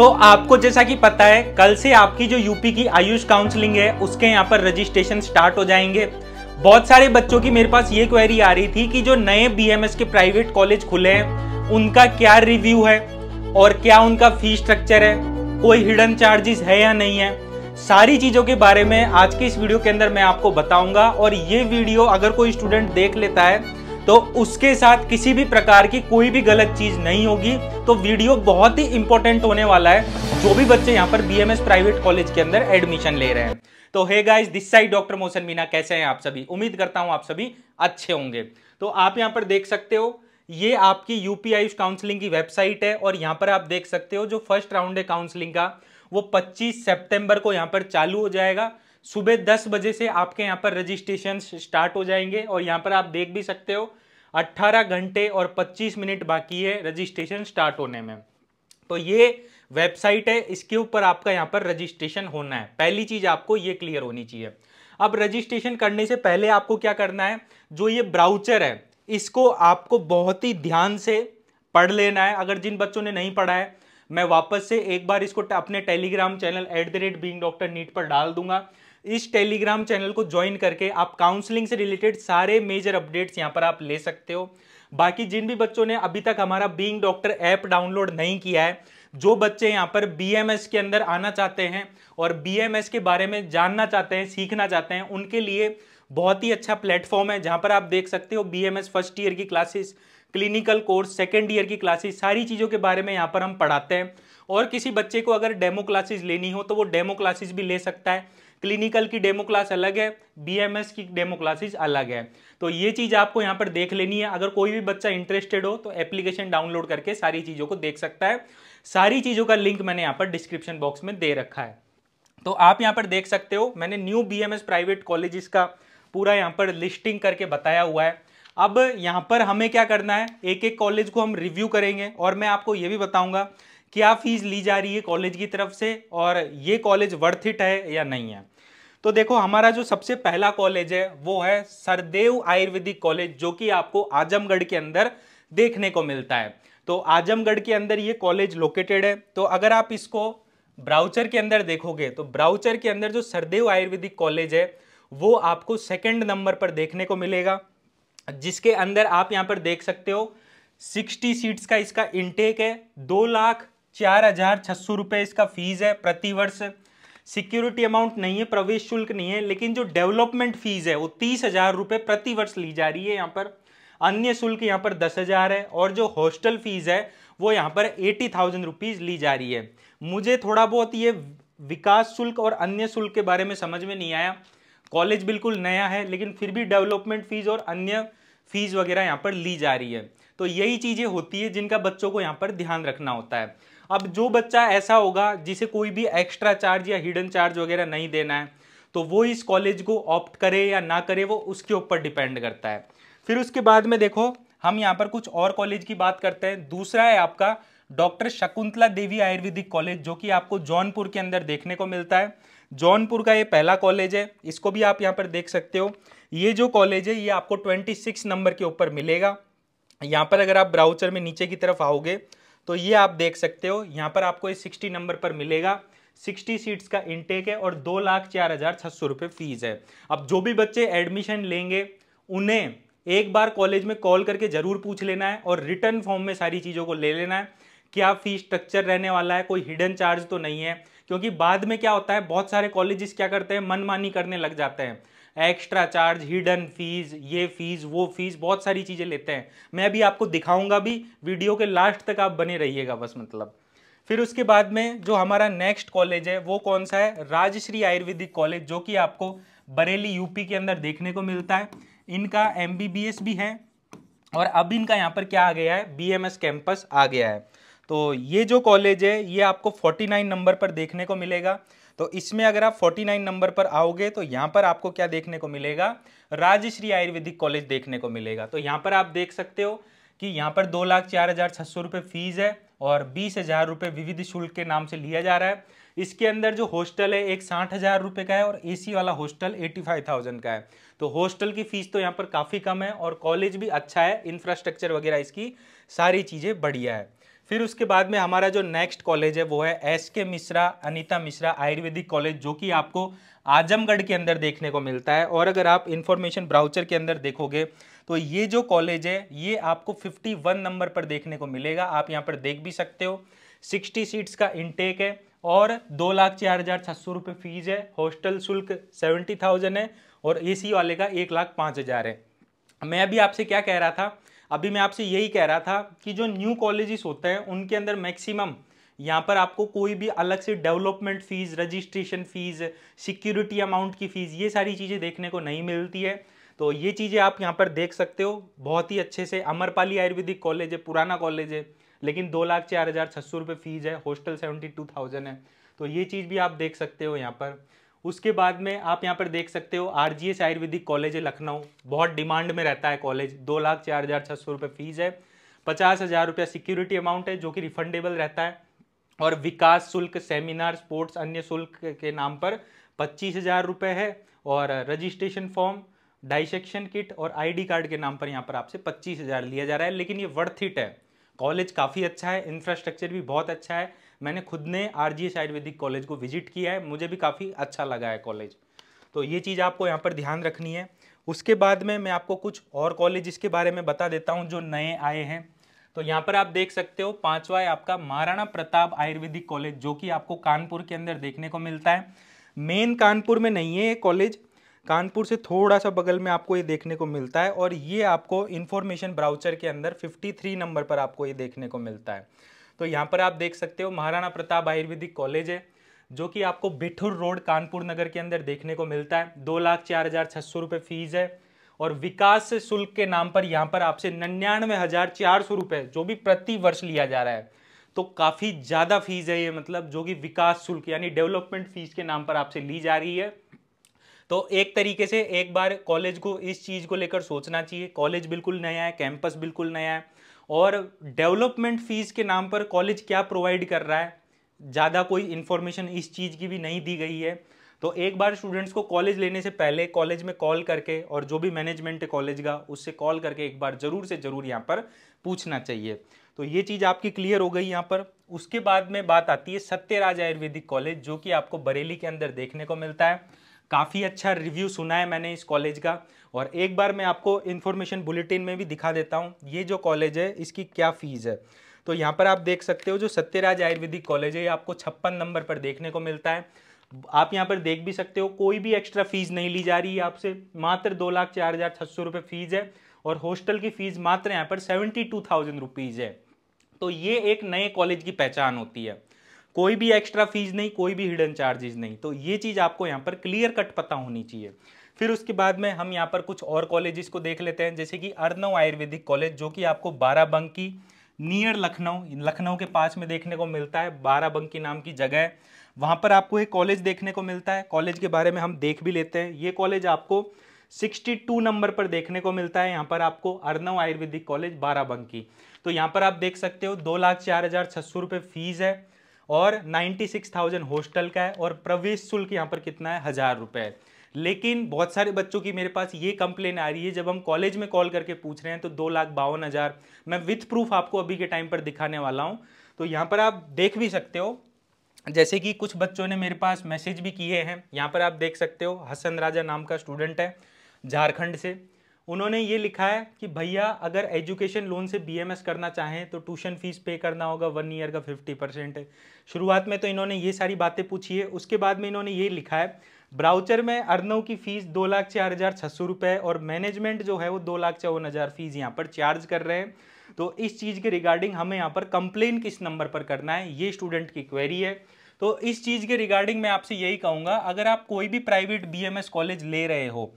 तो आपको जैसा कि पता है कल से आपकी जो यूपी की आयुष काउंसलिंग है उसके यहाँ पर रजिस्ट्रेशन स्टार्ट हो जाएंगे बहुत सारे बच्चों की मेरे पास ये क्वेरी आ रही थी कि जो नए बीएमएस के प्राइवेट कॉलेज खुले हैं उनका क्या रिव्यू है और क्या उनका फी स्ट्रक्चर है कोई हिडन चार्जेस है या नहीं है सारी चीज़ों के बारे में आज के इस वीडियो के अंदर मैं आपको बताऊंगा और ये वीडियो अगर कोई स्टूडेंट देख लेता है तो उसके साथ किसी भी प्रकार की कोई भी गलत चीज़ नहीं होगी तो वीडियो बहुत ही इंपॉर्टेंट होने वाला है जो भी बच्चे यहाँ पर बीएमएस प्राइवेट कॉलेज के अंदर एडमिशन ले रहे हैं तो hey guys this side doctor Mohsin Meena कैसे हैं आप सभी उम्मीद करता हूं आप सभी अच्छे होंगे तो आप यहां पर देख सकते हो ये आपकी यूपीआई काउंसलिंग की वेबसाइट है और यहां पर आप देख सकते हो जो फर्स्ट राउंड है काउंसलिंग का वो 25 सितंबर को यहां पर चालू हो जाएगा सुबह दस बजे से आपके यहाँ पर रजिस्ट्रेशन स्टार्ट हो जाएंगे और यहाँ पर आप देख भी सकते हो 18 घंटे और 25 मिनट बाकी है रजिस्ट्रेशन स्टार्ट होने में तो ये वेबसाइट है इसके ऊपर आपका यहाँ पर रजिस्ट्रेशन होना है पहली चीज़ आपको ये क्लियर होनी चाहिए अब रजिस्ट्रेशन करने से पहले आपको क्या करना है जो ये ब्राउचर है इसको आपको बहुत ही ध्यान से पढ़ लेना है अगर जिन बच्चों ने नहीं पढ़ा है मैं वापस से एक बार इसको अपने Telegram channel at the rate being doctor NEET पर डाल दूंगा इस टेलीग्राम चैनल को ज्वाइन करके आप काउंसलिंग से रिलेटेड सारे मेजर अपडेट्स यहाँ पर आप ले सकते हो बाकी जिन भी बच्चों ने अभी तक हमारा बींग डॉक्टर ऐप डाउनलोड नहीं किया है जो बच्चे यहाँ पर बीएमएस के अंदर आना चाहते हैं और बीएमएस के बारे में जानना चाहते हैं सीखना चाहते हैं उनके लिए बहुत ही अच्छा प्लेटफॉर्म है जहाँ पर आप देख सकते हो बीएमएस फर्स्ट ईयर की classes clinical course second year की क्लासेस सारी चीज़ों के बारे में यहाँ पर हम पढ़ाते हैं और किसी बच्चे को अगर डेमो क्लासेज लेनी हो तो वो डेमो क्लासेज भी ले सकता है क्लिनिकल की डेमो क्लास अलग है बीएमएस की डेमो क्लासेस अलग है तो ये चीज़ आपको यहाँ पर देख लेनी है अगर कोई भी बच्चा इंटरेस्टेड हो तो एप्लीकेशन डाउनलोड करके सारी चीज़ों को देख सकता है सारी चीज़ों का लिंक मैंने यहाँ पर डिस्क्रिप्शन बॉक्स में दे रखा है तो आप यहाँ पर देख सकते हो मैंने न्यू बी प्राइवेट कॉलेजेस का पूरा यहाँ पर लिस्टिंग करके बताया हुआ है अब यहाँ पर हमें क्या करना है एक एक कॉलेज को हम रिव्यू करेंगे और मैं आपको ये भी बताऊंगा क्या फीस ली जा रही है कॉलेज की तरफ से और ये कॉलेज वर्थ इट है या नहीं है तो देखो हमारा जो सबसे पहला कॉलेज है वो है सरदेव आयुर्वेदिक कॉलेज जो कि आपको आजमगढ़ के अंदर देखने को मिलता है तो आजमगढ़ के अंदर ये कॉलेज लोकेटेड है तो अगर आप इसको ब्राउचर के अंदर देखोगे तो ब्राउचर के अंदर जो सरदेव आयुर्वेदिक कॉलेज है वो आपको सेकंड नंबर पर देखने को मिलेगा जिसके अंदर आप यहाँ पर देख सकते हो 60 सीट्स का इसका इनटेक है दो लाख चार हजार छह सौ रुपये इसका फीस है प्रतिवर्ष सिक्योरिटी अमाउंट नहीं है प्रवेश शुल्क नहीं है लेकिन जो डेवलपमेंट फीस है वो तीस हजार रुपये प्रतिवर्ष ली जा रही है यहाँ पर अन्य शुल्क यहाँ पर दस हजार है और जो हॉस्टल फीस है वो यहाँ पर एटी थाउजेंड रुपीज़ ली जा रही है मुझे थोड़ा बहुत ये विकास शुल्क और अन्य शुल्क के बारे में समझ में नहीं आया कॉलेज बिल्कुल नया है लेकिन फिर भी डेवलपमेंट फीस और अन्य फीस वगैरह यहाँ पर ली जा रही है तो यही चीज़ें होती है जिनका बच्चों को यहाँ पर ध्यान रखना होता है अब जो बच्चा ऐसा होगा जिसे कोई भी एक्स्ट्रा चार्ज या हिडन चार्ज वगैरह नहीं देना है तो वो इस कॉलेज को ऑप्ट करे या ना करे वो उसके ऊपर डिपेंड करता है फिर उसके बाद में देखो हम यहाँ पर कुछ और कॉलेज की बात करते हैं दूसरा है आपका डॉक्टर शकुंतला देवी आयुर्वेदिक कॉलेज जो कि आपको जौनपुर के अंदर देखने को मिलता है जौनपुर का ये पहला कॉलेज है इसको भी आप यहाँ पर देख सकते हो ये जो कॉलेज है ये आपको 26 नंबर के ऊपर मिलेगा यहाँ पर अगर आप ब्राउचर में नीचे की तरफ आओगे तो ये आप देख सकते हो यहाँ पर आपको ये सिक्सटी नंबर पर मिलेगा सिक्सटी सीट्स का इनटेक है और दो लाख चार हज़ार छह सौ रुपये फीस है अब जो भी बच्चे एडमिशन लेंगे उन्हें एक बार कॉलेज में कॉल करके ज़रूर पूछ लेना है और रिटर्न फॉर्म में सारी चीज़ों को ले लेना है क्या फीस स्ट्रक्चर रहने वाला है कोई हिडन चार्ज तो नहीं है क्योंकि बाद में क्या होता है बहुत सारे कॉलेजेस क्या करते हैं मनमानी करने लग जाते हैं एक्स्ट्रा चार्ज हिडन फीस ये फीस वो फीस बहुत सारी चीज़ें लेते हैं मैं अभी आपको दिखाऊंगा भी वीडियो के लास्ट तक आप बने रहिएगा बस मतलब फिर उसके बाद में जो हमारा नेक्स्ट कॉलेज है वो कौन सा है राजश्री आयुर्वेदिक कॉलेज जो कि आपको बरेली यूपी के अंदर देखने को मिलता है इनका एम भी है और अब इनका यहाँ पर क्या आ गया है बी कैंपस आ गया है तो ये जो कॉलेज है ये आपको 49 नंबर पर देखने को मिलेगा तो इसमें अगर आप 49 नंबर पर आओगे तो यहाँ पर आपको क्या देखने को मिलेगा राजश्री आयुर्वेदिक कॉलेज देखने को मिलेगा तो यहाँ पर आप देख सकते हो कि यहाँ पर दो लाख चार हज़ार छः सौ रुपये फीस है और बीस हज़ार रुपये विविध शुल्क के नाम से लिया जा रहा है इसके अंदर जो हॉस्टल है एक साठ हज़ार रुपये का है और एसी वाला हॉस्टल एटी फाइव थाउजेंड का है तो हॉस्टल की फ़ीस तो यहाँ पर काफ़ी कम है और कॉलेज भी अच्छा है इंफ्रास्ट्रक्चर वगैरह इसकी सारी चीज़ें बढ़िया है फिर उसके बाद में हमारा जो नेक्स्ट कॉलेज है वो है S K Mishra Anita Mishra Ayurvedic college जो कि आपको आजमगढ़ के अंदर देखने को मिलता है और अगर आप इन्फॉर्मेशन ब्राउचर के अंदर देखोगे तो ये जो कॉलेज है ये आपको 51 नंबर पर देखने को मिलेगा आप यहाँ पर देख भी सकते हो 60 सीट्स का इनटेक है और दो लाख चार हज़ार छः सौ रुपये फीस है हॉस्टल शुल्क सेवेंटी थाउजेंड है और एसी वाले का एक लाख पाँच हज़ार है मैं अभी आपसे क्या कह रहा था अभी मैं आपसे यही कह रहा था कि जो न्यू कॉलेजेस होते हैं उनके अंदर मैक्सिमम यहाँ पर आपको कोई भी अलग से development fees registration fees security amount की फ़ीस ये सारी चीज़ें देखने को नहीं मिलती है तो ये चीज़ें आप यहाँ पर देख सकते हो बहुत ही अच्छे से अमरपाली आयुर्वेदिक कॉलेज है पुराना कॉलेज है लेकिन दो लाख चार हज़ार छः सौ रुपये फ़ीस है हॉस्टल सेवेंटी टू थाउजेंड है तो ये चीज़ भी आप देख सकते हो यहाँ पर उसके बाद में आप यहाँ पर देख सकते हो R G S Ayurvedic college है लखनऊ बहुत डिमांड में रहता है कॉलेज दो लाख चार हज़ार छः सौ रुपये फ़ीस है पचास हज़ार रुपया सिक्योरिटी अमाउंट है जो कि रिफंडेबल रहता है और विकास शुल्क सेमिनार स्पोर्ट्स अन्य शुल्क के नाम पर पच्चीस हज़ार है और रजिस्ट्रेशन फॉर्म डाइसेक्शन किट और आई कार्ड के नाम पर यहाँ पर आपसे पच्चीस हज़ार लिया जा रहा है लेकिन ये वर्थ इट है कॉलेज काफ़ी अच्छा है इंफ्रास्ट्रक्चर भी बहुत अच्छा है मैंने खुद ने आर जी आयुर्वेदिक कॉलेज को विजिट किया है मुझे भी काफ़ी अच्छा लगा है कॉलेज तो ये चीज़ आपको यहाँ पर ध्यान रखनी है उसके बाद में मैं आपको कुछ और कॉलेज इसके बारे में बता देता हूँ जो नए आए हैं तो यहाँ पर आप देख सकते हो पाँचवा है आपका महाराणा प्रताप आयुर्वेदिक कॉलेज जो कि आपको कानपुर के अंदर देखने को मिलता है मेन कानपुर में नहीं है ये कॉलेज कानपुर से थोड़ा सा बगल में आपको ये देखने को मिलता है और ये आपको इन्फॉर्मेशन ब्राउचर के अंदर 53 नंबर पर आपको ये देखने को मिलता है तो यहाँ पर आप देख सकते हो महाराणा प्रताप आयुर्वेदिक कॉलेज है जो कि आपको बिठुर रोड कानपुर नगर के अंदर देखने को मिलता है दो लाख चार हज़ार छह सौ रुपये फीस है और विकास शुल्क के नाम पर यहाँ पर आपसे निन्यानवे हज़ार चार सौ रुपये जो भी प्रति वर्ष लिया जा रहा है तो काफ़ी ज़्यादा फीस है ये मतलब जो कि विकास शुल्क यानी डेवलपमेंट फीस के नाम पर आपसे ली जा रही है तो एक तरीके से एक बार कॉलेज को इस चीज़ को लेकर सोचना चाहिए कॉलेज बिल्कुल नया है कैंपस बिल्कुल नया है और डेवलपमेंट फीस के नाम पर कॉलेज क्या प्रोवाइड कर रहा है ज़्यादा कोई इन्फॉर्मेशन इस चीज़ की भी नहीं दी गई है तो एक बार स्टूडेंट्स को कॉलेज लेने से पहले कॉलेज में कॉल करके और जो भी मैनेजमेंट है कॉलेज का उससे कॉल करके एक बार ज़रूर से ज़रूर यहाँ पर पूछना चाहिए तो ये चीज़ आपकी क्लियर हो गई यहाँ पर उसके बाद में बात आती है सत्यराज आयुर्वेदिक कॉलेज जो कि आपको बरेली के अंदर देखने को मिलता है काफ़ी अच्छा रिव्यू सुना है मैंने इस कॉलेज का और एक बार मैं आपको इन्फॉर्मेशन बुलेटिन में भी दिखा देता हूँ ये जो कॉलेज है इसकी क्या फ़ीस है तो यहाँ पर आप देख सकते हो जो सत्यराज आयुर्वेदिक कॉलेज है ये आपको छप्पन नंबर पर देखने को मिलता है आप यहाँ पर देख भी सकते हो कोई भी एक्स्ट्रा फीस नहीं ली जा रही है आपसे मात्र दो लाख चार हज़ार छः सौ रुपये फीस है और हॉस्टल की फ़ीस मात्र यहाँ पर सेवेंटी टू थाउजेंड रुपीज़ है तो ये एक नए कॉलेज की पहचान होती है कोई भी एक्स्ट्रा फीस नहीं कोई भी हिडन चार्जेस नहीं तो ये चीज़ आपको यहाँ पर क्लियर कट पता होनी चाहिए फिर उसके बाद में हम यहाँ पर कुछ और कॉलेजेस को देख लेते हैं जैसे कि अर्नव आयुर्वेदिक कॉलेज जो कि आपको बाराबंकी नियर लखनऊ लखनऊ के पास में देखने को मिलता है बाराबंकी नाम की जगह है वहाँ पर आपको एक कॉलेज देखने को मिलता है कॉलेज के बारे में हम देख भी लेते हैं ये कॉलेज आपको 62 नंबर पर देखने को मिलता है यहाँ पर आपको अर्नव आयुर्वेदिक कॉलेज बाराबंकी तो यहाँ पर आप देख सकते हो दो लाख चार हज़ार छः सौ रुपये फीस है और 96,000 हॉस्टल का है और प्रवेश शुल्क यहाँ पर कितना है हज़ार रुपये है लेकिन बहुत सारे बच्चों की मेरे पास ये कंप्लेन आ रही है जब हम कॉलेज में कॉल करके पूछ रहे हैं तो दो लाख बावन हज़ार मैं विथ प्रूफ आपको अभी के टाइम पर दिखाने वाला हूँ तो यहाँ पर आप देख भी सकते हो जैसे कि कुछ बच्चों ने मेरे पास मैसेज भी किए हैं यहाँ पर आप देख सकते हो हसन राजा नाम का स्टूडेंट है झारखंड से उन्होंने ये लिखा है कि भैया अगर एजुकेशन लोन से बीएमएस करना चाहें तो ट्यूशन फीस पे करना होगा वन ईयर का फिफ्टी परसेंट शुरुआत में तो इन्होंने ये सारी बातें पूछी है उसके बाद में इन्होंने ये लिखा है ब्राउचर में अर्नव की फ़ीस दो लाख चार हज़ार छः सौ रुपये और मैनेजमेंट जो है वो दो लाख चौवन हज़ार फ़ीस यहाँ पर चार्ज कर रहे हैं तो इस चीज़ के रिगार्डिंग हमें यहाँ पर कंप्लेन किस नंबर पर करना है ये स्टूडेंट की क्वेरी है तो इस चीज़ के रिगार्डिंग मैं आपसे यही कहूँगा अगर आप कोई भी प्राइवेट बी कॉलेज ले रहे हो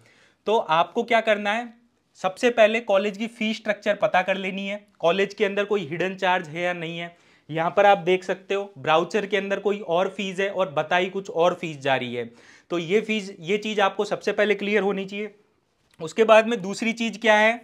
तो आपको क्या करना है सबसे पहले कॉलेज की फी स्ट्रक्चर पता कर लेनी है कॉलेज के अंदर कोई हिडन चार्ज है या नहीं है यहाँ पर आप देख सकते हो ब्राउचर के अंदर कोई और फीस है और बताई कुछ और फीस जा रही है तो ये फीस ये चीज़ आपको सबसे पहले क्लियर होनी चाहिए उसके बाद में दूसरी चीज़ क्या है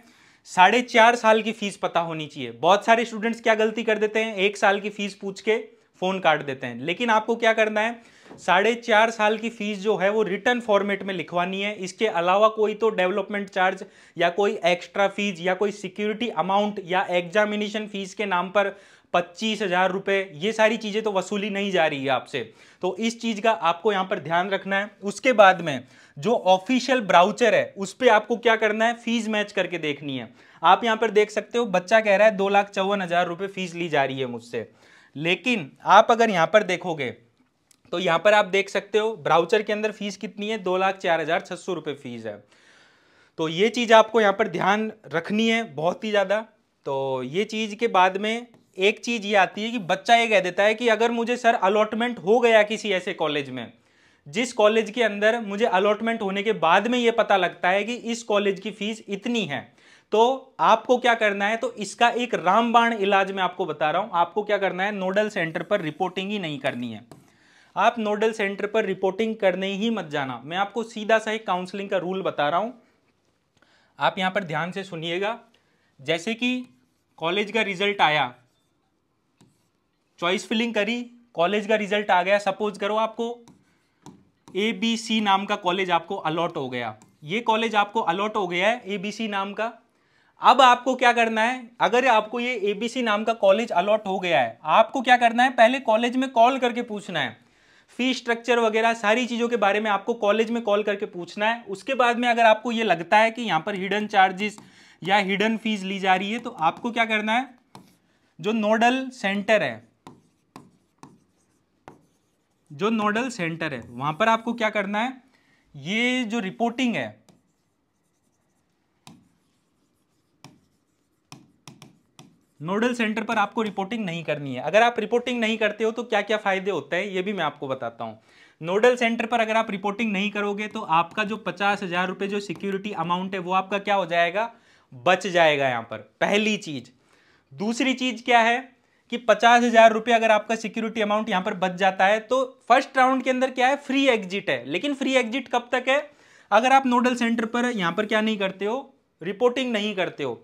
साढ़े चार साल की फीस पता होनी चाहिए बहुत सारे स्टूडेंट्स क्या गलती कर देते हैं एक साल की फीस पूछ के फ़ोन काट देते हैं लेकिन आपको क्या करना है साढ़े चार साल की फीस जो है वो रिटर्न फॉर्मेट में लिखवानी है इसके अलावा कोई तो डेवलपमेंट चार्ज या कोई एक्स्ट्रा फीस या कोई सिक्योरिटी अमाउंट या एग्जामिनेशन फीस के नाम पर पच्चीस हजार रुपये ये सारी चीज़ें तो वसूली नहीं जा रही है आपसे तो इस चीज़ का आपको यहाँ पर ध्यान रखना है उसके बाद में जो ऑफिशियल ब्राउचर है उस पर आपको क्या करना है फीस मैच करके देखनी है आप यहाँ पर देख सकते हो बच्चा कह रहा है दो लाख चौवन हजार रुपये फीस ली जा रही है मुझसे लेकिन आप अगर यहाँ पर देखोगे तो यहाँ पर आप देख सकते हो ब्राउचर के अंदर फीस कितनी है दो लाख चार हज़ार छह सौ रुपये फीस है तो ये चीज़ आपको यहाँ पर ध्यान रखनी है बहुत ही ज़्यादा तो ये चीज़ के बाद में एक चीज़ ये आती है कि बच्चा ये कह देता है कि अगर मुझे सर अलॉटमेंट हो गया किसी ऐसे कॉलेज में जिस कॉलेज के अंदर मुझे अलॉटमेंट होने के बाद में ये पता लगता है कि इस कॉलेज की फीस इतनी है तो आपको क्या करना है तो इसका एक रामबाण इलाज मैं आपको बता रहा हूँ आपको क्या करना है नोडल सेंटर पर रिपोर्टिंग ही नहीं करनी है आप नोडल सेंटर पर रिपोर्टिंग करने ही मत जाना मैं आपको सीधा सा एक काउंसलिंग का रूल बता रहा हूँ आप यहाँ पर ध्यान से सुनिएगा जैसे कि कॉलेज का रिजल्ट आया चॉइस फिलिंग करी कॉलेज का रिजल्ट आ गया सपोज करो आपको ए बी सी नाम का कॉलेज आपको अलॉट हो गया ये कॉलेज आपको अलॉट हो गया है ए बी सी नाम का अब आपको क्या करना है अगर आपको ये ए बी सी नाम का कॉलेज अलॉट हो गया है आपको क्या करना है पहले कॉलेज में कॉल करके पूछना है फी स्ट्रक्चर वगैरह सारी चीज़ों के बारे में आपको कॉलेज में कॉल करके पूछना है उसके बाद में अगर आपको ये लगता है कि यहाँ पर हिडन चार्जेस या हिडन फीस ली जा रही है तो आपको क्या करना है जो नोडल सेंटर है जो नोडल सेंटर है वहां पर आपको क्या करना है ये जो रिपोर्टिंग है नोडल सेंटर पर आपको रिपोर्टिंग नहीं करनी है अगर आप रिपोर्टिंग नहीं करते हो तो क्या क्या फ़ायदे होते हैं ये भी मैं आपको बताता हूँ नोडल सेंटर पर अगर आप रिपोर्टिंग नहीं करोगे तो आपका जो पचास हज़ार रुपये जो सिक्योरिटी अमाउंट है वो आपका क्या हो जाएगा बच जाएगा यहाँ पर पहली चीज़ दूसरी चीज़ क्या है कि पचास हज़ार रुपये अगर आपका सिक्योरिटी अमाउंट यहाँ पर बच जाता है तो फर्स्ट राउंड के अंदर क्या है फ्री एग्जिट है लेकिन फ्री एग्जिट कब तक है अगर आप नोडल सेंटर पर यहाँ पर क्या नहीं करते हो रिपोर्टिंग नहीं करते हो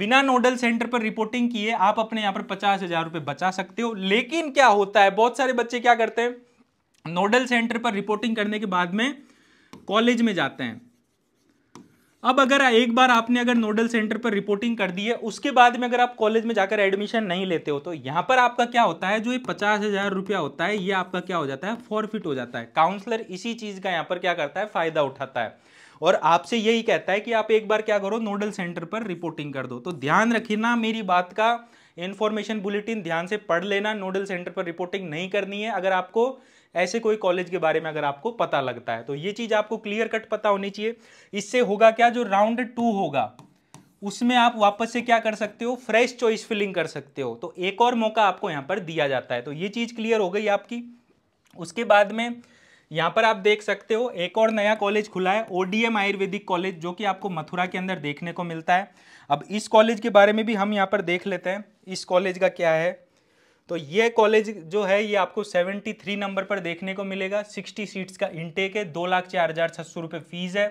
बिना नोडल सेंटर पर रिपोर्टिंग किए आप अपने यहाँ पर पचास हजार रुपए बचा सकते हो लेकिन क्या होता है बहुत सारे बच्चे क्या करते हैं नोडल सेंटर पर रिपोर्टिंग करने के बाद में कॉलेज में जाते हैं अब अगर एक बार आपने अगर नोडल सेंटर पर रिपोर्टिंग कर दी है उसके बाद में अगर आप कॉलेज में जाकर एडमिशन नहीं लेते हो तो यहां पर आपका क्या होता है जो ये पचास हजार रुपया होता है ये आपका क्या हो जाता है फॉरफिट हो जाता है काउंसलर इसी चीज का यहां पर क्या करता है फायदा उठाता है और आपसे यही कहता है कि आप एक बार क्या करो नोडल सेंटर पर रिपोर्टिंग कर दो तो ध्यान रखना मेरी बात का इन्फॉर्मेशन बुलेटिन ध्यान से पढ़ लेना नोडल सेंटर पर रिपोर्टिंग नहीं करनी है अगर आपको ऐसे कोई कॉलेज के बारे में अगर आपको पता लगता है तो ये चीज़ आपको क्लियर कट पता होनी चाहिए इससे होगा क्या जो राउंड टू होगा उसमें आप वापस से क्या कर सकते हो फ्रेश चॉइस फिलिंग कर सकते हो तो एक और मौका आपको यहाँ पर दिया जाता है तो ये चीज़ क्लियर हो गई आपकी उसके बाद में यहाँ पर आप देख सकते हो एक और नया कॉलेज खुला है ओडीएम आयुर्वेदिक कॉलेज जो कि आपको मथुरा के अंदर देखने को मिलता है अब इस कॉलेज के बारे में भी हम यहाँ पर देख लेते हैं इस कॉलेज का क्या है तो ये कॉलेज जो है ये आपको 73 नंबर पर देखने को मिलेगा 60 सीट्स का इनटेक है दो लाख चार हज़ार छह सौ रुपये फीस है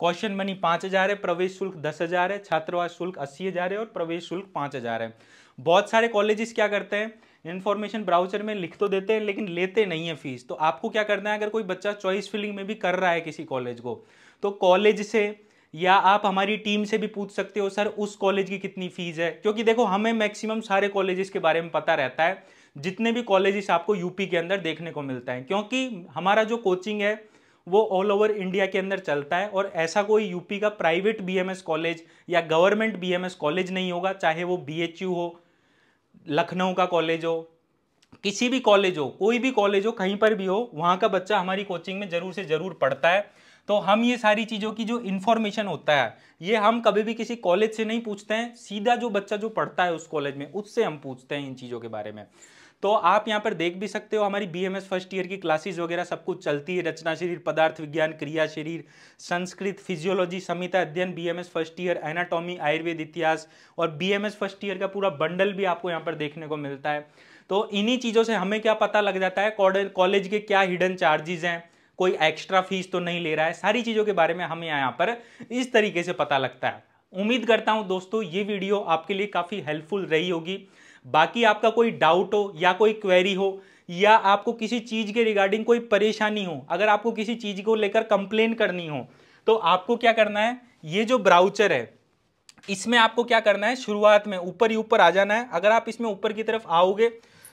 क्वेश्चन मनी पाँच हज़ार है प्रवेश शुल्क दस हज़ार है छात्रवास शुल्क अस्सी हज़ार है और प्रवेश शुल्क पाँच हज़ार है बहुत सारे कॉलेजेस क्या करते हैं इन्फॉर्मेशन ब्राउचर में लिख तो देते हैं लेकिन लेते नहीं है फीस तो आपको क्या करना है अगर कोई बच्चा चॉइस फिलिंग में भी कर रहा है किसी कॉलेज को तो कॉलेज से या आप हमारी टीम से भी पूछ सकते हो सर उस कॉलेज की कितनी फीस है क्योंकि देखो हमें मैक्सिमम सारे कॉलेजेस के बारे में पता रहता है जितने भी कॉलेजेस आपको यूपी के अंदर देखने को मिलता है क्योंकि हमारा जो कोचिंग है वो ऑल ओवर इंडिया के अंदर चलता है और ऐसा कोई यूपी का प्राइवेट बीएमएस कॉलेज या गवर्नमेंट बीएमएस कॉलेज नहीं होगा चाहे वो बीएचयू हो लखनऊ का कॉलेज हो किसी भी कॉलेज हो कोई भी कॉलेज हो कहीं पर भी हो वहाँ का बच्चा हमारी कोचिंग में ज़रूर से ज़रूर पढ़ता है तो हम ये सारी चीज़ों की जो इन्फॉर्मेशन होता है ये हम कभी भी किसी कॉलेज से नहीं पूछते हैं सीधा जो बच्चा जो पढ़ता है उस कॉलेज में उससे हम पूछते हैं इन चीज़ों के बारे में तो आप यहाँ पर देख भी सकते हो हमारी बी फर्स्ट ईयर की क्लासेज वगैरह सब कुछ चलती है रचना शरीर पदार्थ विज्ञान क्रिया शरीर संस्कृत फिजियोलॉजी संहिता अध्ययन B first year anatomy Ayurveda इतिहास और बी फर्स्ट ईयर का पूरा बंडल भी आपको यहाँ पर देखने को मिलता है तो इन्हीं चीज़ों से हमें क्या पता लग जाता है कॉलेज के क्या हिडन चार्जेज हैं कोई एक्स्ट्रा फीस तो नहीं ले रहा है सारी चीज़ों के बारे में हमें यहाँ पर इस तरीके से पता लगता है उम्मीद करता हूँ दोस्तों ये वीडियो आपके लिए काफ़ी हेल्पफुल रही होगी बाकी आपका कोई डाउट हो या कोई क्वेरी हो या आपको किसी चीज़ के रिगार्डिंग कोई परेशानी हो अगर आपको किसी चीज़ को लेकर कंप्लेन करनी हो तो आपको क्या करना है ये जो ब्राउचर है इसमें आपको क्या करना है शुरुआत में ऊपर ही ऊपर आ जाना है अगर आप इसमें ऊपर की तरफ आओगे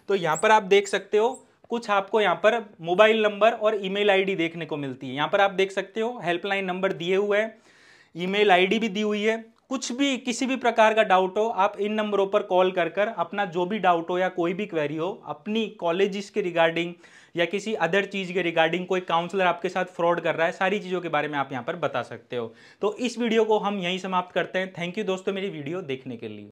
तो यहाँ पर आप देख सकते हो कुछ आपको यहाँ पर मोबाइल नंबर और ईमेल आईडी देखने को मिलती है यहाँ पर आप देख सकते हो हेल्पलाइन नंबर दिए हुए हैं ईमेल आईडी भी दी हुई है कुछ भी किसी भी प्रकार का डाउट हो आप इन नंबरों पर कॉल कर कर अपना जो भी डाउट हो या कोई भी क्वेरी हो अपनी कॉलेजेस के रिगार्डिंग या किसी अदर चीज़ के रिगार्डिंग कोई काउंसलर आपके साथ फ्रॉड कर रहा है सारी चीज़ों के बारे में आप यहाँ पर बता सकते हो तो इस वीडियो को हम यहीं समाप्त करते हैं थैंक यू दोस्तों मेरी वीडियो देखने के लिए